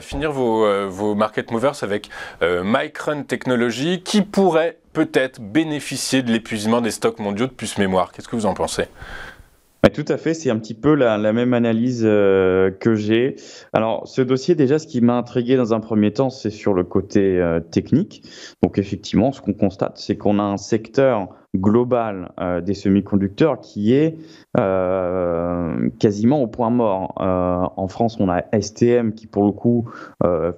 finir vos, euh, vos market movers avec euh, Micron Technology qui pourrait peut-être bénéficier de l'épuisement des stocks mondiaux de plus mémoire. Qu'est-ce que vous en pensez bah, tout à fait, c'est un petit peu la, même analyse euh, que j'ai. Alors, ce dossier, déjà, ce qui m'a intrigué dans un premier temps, c'est sur le côté technique. Donc, effectivement, ce qu'on constate, c'est qu'on a un secteur global euh, des semi-conducteurs qui est euh, quasiment au point mort. Euh, en France, on a STM qui, pour le coup,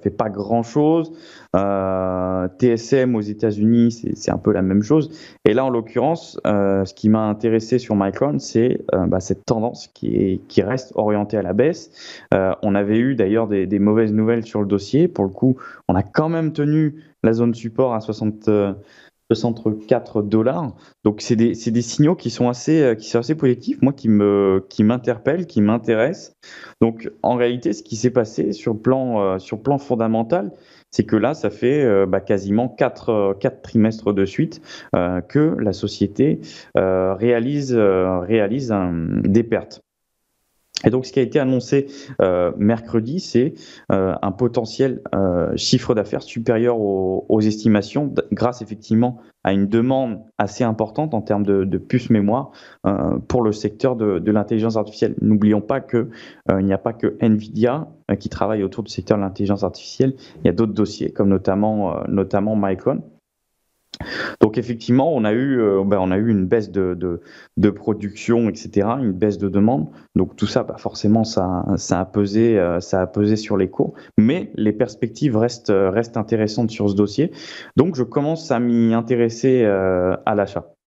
fait pas grand-chose. TSM aux États-Unis, c'est un peu la même chose. Et là, en l'occurrence, ce qui m'a intéressé sur Micron, c'est bah, cette tendance qui, est, qui reste orientée à la baisse. on avait eu d'ailleurs des, des mauvaises nouvelles sur le dossier. Pour le coup, on a quand même tenu la zone support à 60, 64 dollars. Donc c'est des, signaux qui sont assez euh, qui sont assez positifs, moi qui me qui m'interpellent, qui m'intéressent. Donc en réalité, ce qui s'est passé sur le plan euh, sur plan fondamental, c'est que là, ça fait euh, bah, quasiment 4, trimestres de suite que la société réalise réalise des pertes. Et donc, ce qui a été annoncé euh, mercredi, c'est euh, un potentiel euh, chiffre d'affaires supérieur aux, estimations, grâce effectivement à une demande assez importante en termes de, de puces mémoire pour le secteur de, l'intelligence artificielle. N'oublions pas qu'il n'y a pas que Nvidia qui travaille autour du secteur de l'intelligence artificielle. Il y a d'autres dossiers, comme notamment, notamment Micron, donc effectivement, on a eu, euh, ben, on a eu une baisse de, production, etc., une baisse de demande. Donc tout ça, bah, forcément, ça, a pesé, euh, ça a pesé sur les cours. Mais les perspectives restent, restent intéressantes sur ce dossier. Donc je commence à m'y intéresser euh, à l'achat.